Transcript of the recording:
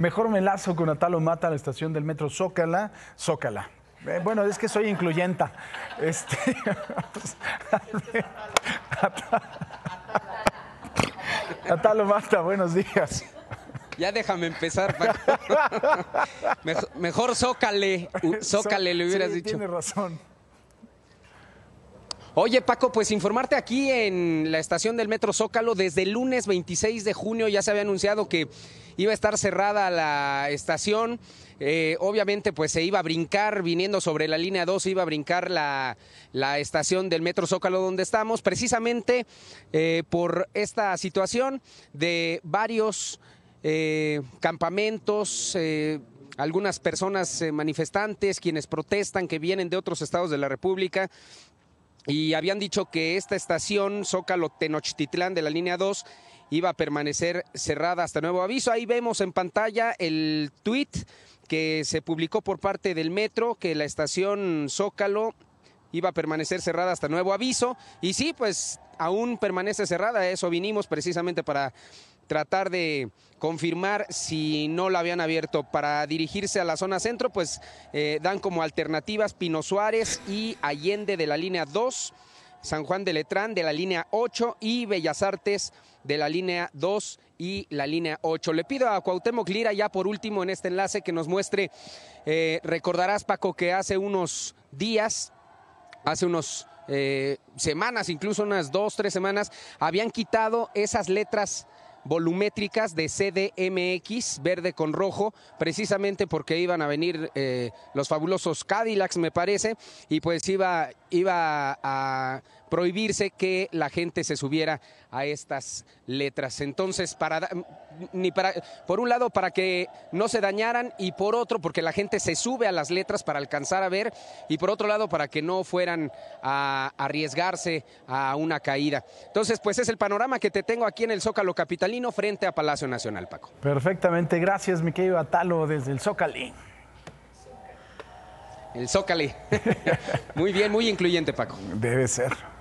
Mejor me lazo con Atalo Mata a la estación del metro Zócala, Zócala. Eh, bueno, es que soy incluyenta. Este, Atalo Mata, buenos días. Ya déjame empezar. Mejor, mejor, Zócale, Zócale le hubieras dicho. Tienes razón. Oye Paco, pues informarte aquí en la estación del Metro Zócalo, desde el lunes 26 de junio ya se había anunciado que iba a estar cerrada la estación. Eh, obviamente pues se iba a brincar, viniendo sobre la línea 2, se iba a brincar la, la estación del Metro Zócalo donde estamos, precisamente eh, por esta situación de varios eh, campamentos algunas personas manifestantes, quienes protestan, que vienen de otros estados de la República, y habían dicho que esta estación, Zócalo Tenochtitlán de la línea 2, iba a permanecer cerrada hasta nuevo aviso. Ahí vemos en pantalla el tweet que se publicó por parte del metro que la estación Zócalo iba a permanecer cerrada hasta nuevo aviso. Y sí, pues aún permanece cerrada. Eso vinimos precisamente para tratar de confirmar si no la habían abierto para dirigirse a la zona centro, pues eh, dan como alternativas Pino Suárez y Allende de la línea 2, San Juan de Letrán de la línea 8 y Bellas Artes de la línea 2 y la línea 8. Le pido a Cuauhtémoc Lira ya por último en este enlace que nos muestre, eh, recordarás Paco que hace unos días, hace unos eh, semanas, incluso unas dos, tres semanas, habían quitado esas letras volumétricas de CDMX, verde con rojo, precisamente porque iban a venir eh, los fabulosos Cadillacs, me parece, y pues iba, iba a, prohibirse que la gente se subiera a estas letras. Entonces, para ni para por un lado para que no se dañaran y por otro porque la gente se sube a las letras para alcanzar a ver y por otro lado para que no fueran a arriesgarse a una caída. Entonces, pues es el panorama que te tengo aquí en el Zócalo capitalino frente a Palacio Nacional, Paco. Perfectamente, gracias, mi querido Atalo desde el Zócalo El Zócalo muy bien, muy incluyente, Paco. Debe ser.